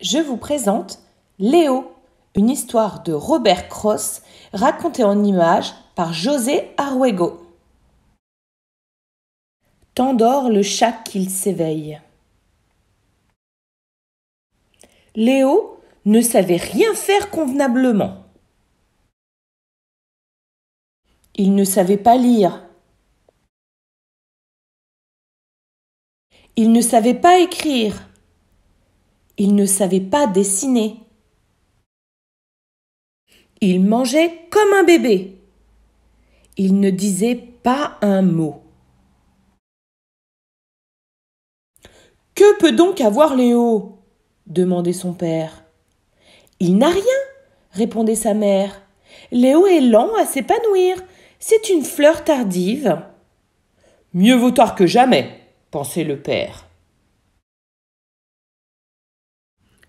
je vous présente Léo, une histoire de Robert Cross racontée en images par José Aruego. Tendors le chat qu'il s'éveille. Léo ne savait rien faire convenablement. Il ne savait pas lire. Il ne savait pas écrire. Il ne savait pas dessiner. Il mangeait comme un bébé. Il ne disait pas un mot. Que peut donc avoir Léo demandait son père. Il n'a rien, répondait sa mère. Léo est lent à s'épanouir. C'est une fleur tardive. Mieux vaut tard que jamais, pensait le père.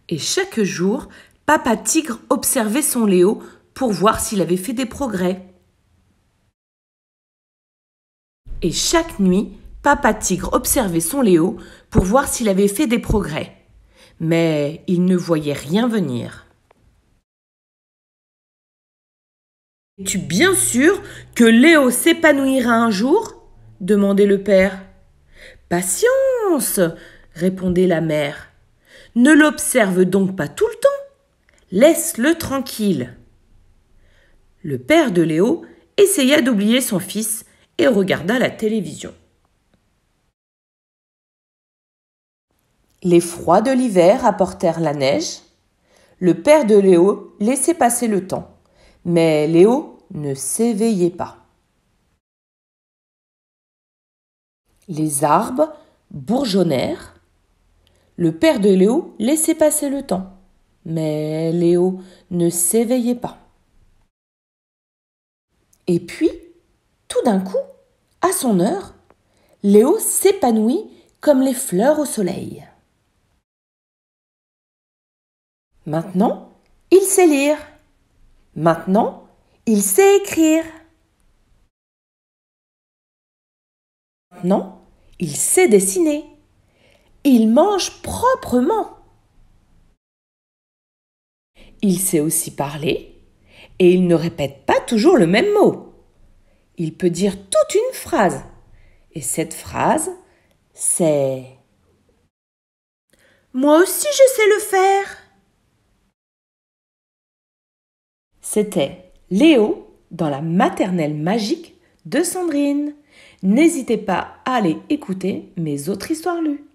Et chaque jour, Papa Tigre observait son Léo pour voir s'il avait fait des progrès. Et chaque nuit, Papa Tigre observait son Léo pour voir s'il avait fait des progrès. Mais il ne voyait rien venir. Es-tu bien sûr que Léo s'épanouira un jour demandait le père. Patience répondait la mère. Ne l'observe donc pas tout le temps. Laisse-le tranquille. Le père de Léo essaya d'oublier son fils et regarda la télévision. Les froids de l'hiver apportèrent la neige. Le père de Léo laissait passer le temps, mais Léo ne s'éveillait pas. Les arbres bourgeonnèrent, le père de Léo laissait passer le temps, mais Léo ne s'éveillait pas. Et puis, tout d'un coup, à son heure, Léo s'épanouit comme les fleurs au soleil. Maintenant, il sait lire. Maintenant, il sait écrire. Maintenant, il sait dessiner. Il mange proprement. Il sait aussi parler et il ne répète pas toujours le même mot. Il peut dire toute une phrase. Et cette phrase, c'est ⁇ Moi aussi je sais le faire !⁇ C'était Léo dans la maternelle magique de Sandrine. N'hésitez pas à aller écouter mes autres histoires lues.